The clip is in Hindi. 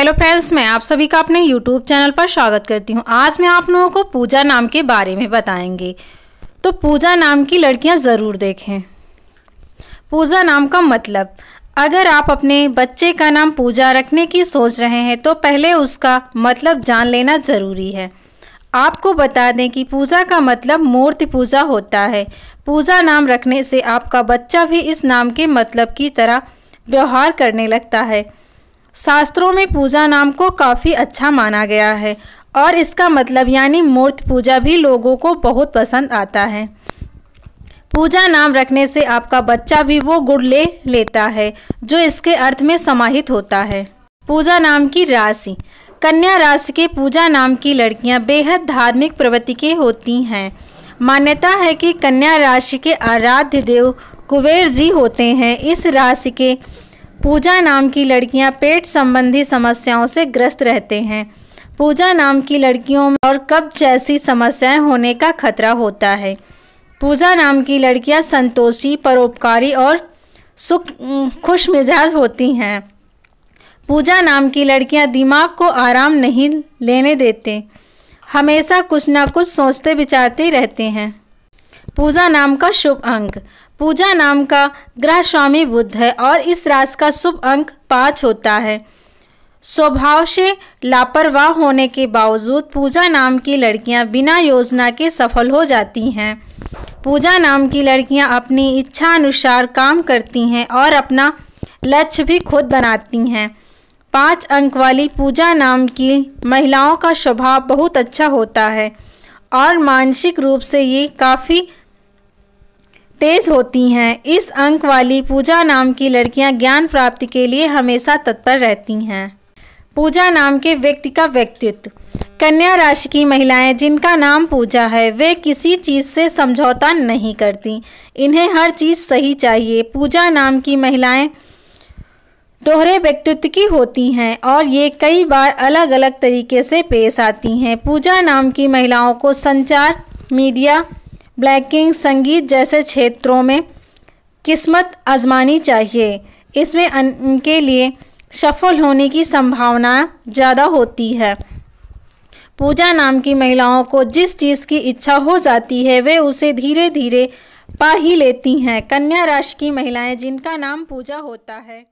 हेलो फ्रेंड्स मैं आप सभी का अपने यूट्यूब चैनल पर स्वागत करती हूँ आज मैं आप लोगों को पूजा नाम के बारे में बताएंगे तो पूजा नाम की लड़कियाँ ज़रूर देखें पूजा नाम का मतलब अगर आप अपने बच्चे का नाम पूजा रखने की सोच रहे हैं तो पहले उसका मतलब जान लेना ज़रूरी है आपको बता दें कि पूजा का मतलब मूर्ति पूजा होता है पूजा नाम रखने से आपका बच्चा भी इस नाम के मतलब की तरह व्यवहार करने लगता है शास्त्रों में पूजा नाम को काफ़ी अच्छा माना गया है और इसका मतलब यानी मूर्त पूजा भी लोगों को बहुत पसंद आता है पूजा नाम रखने से आपका बच्चा भी वो गुड़ ले लेता है जो इसके अर्थ में समाहित होता है पूजा नाम की राशि कन्या राशि के पूजा नाम की लड़कियां बेहद धार्मिक प्रवृत्ति के होती हैं मान्यता है कि कन्या राशि के आराध्य देव कुबेर जी होते हैं इस राशि के पूजा नाम की लड़कियां पेट संबंधी समस्याओं से ग्रस्त रहते हैं पूजा नाम की लड़कियों में और कब्ज जैसी समस्याएं होने का खतरा होता है पूजा नाम की लड़कियां संतोषी परोपकारी और सुख खुश मिजाज होती हैं पूजा नाम की लड़कियां दिमाग को आराम नहीं लेने देते हमेशा कुछ ना कुछ सोचते विचारते रहते हैं पूजा नाम का शुभ अंक पूजा नाम का ग्रह स्वामी बुद्ध है और इस राशि का शुभ अंक पाँच होता है स्वभाव से लापरवाह होने के बावजूद पूजा नाम की लड़कियां बिना योजना के सफल हो जाती हैं पूजा नाम की लड़कियां अपनी इच्छा अनुसार काम करती हैं और अपना लक्ष्य भी खुद बनाती हैं पाँच अंक वाली पूजा नाम की महिलाओं का स्वभाव बहुत अच्छा होता है और मानसिक रूप से ये काफ़ी तेज होती हैं इस अंक वाली पूजा नाम की लड़कियां ज्ञान प्राप्ति के लिए हमेशा तत्पर रहती हैं पूजा नाम के व्यक्ति का व्यक्तित्व कन्या राशि की महिलाएं जिनका नाम पूजा है वे किसी चीज़ से समझौता नहीं करती इन्हें हर चीज़ सही चाहिए पूजा नाम की महिलाएं दोहरे व्यक्तित्व की होती हैं और ये कई बार अलग अलग तरीके से पेश आती हैं पूजा नाम की महिलाओं को संचार मीडिया ब्लैकिंग संगीत जैसे क्षेत्रों में किस्मत आजमानी चाहिए इसमें उनके लिए सफल होने की संभावना ज़्यादा होती है पूजा नाम की महिलाओं को जिस चीज़ की इच्छा हो जाती है वे उसे धीरे धीरे पा ही लेती हैं कन्या राशि की महिलाएं जिनका नाम पूजा होता है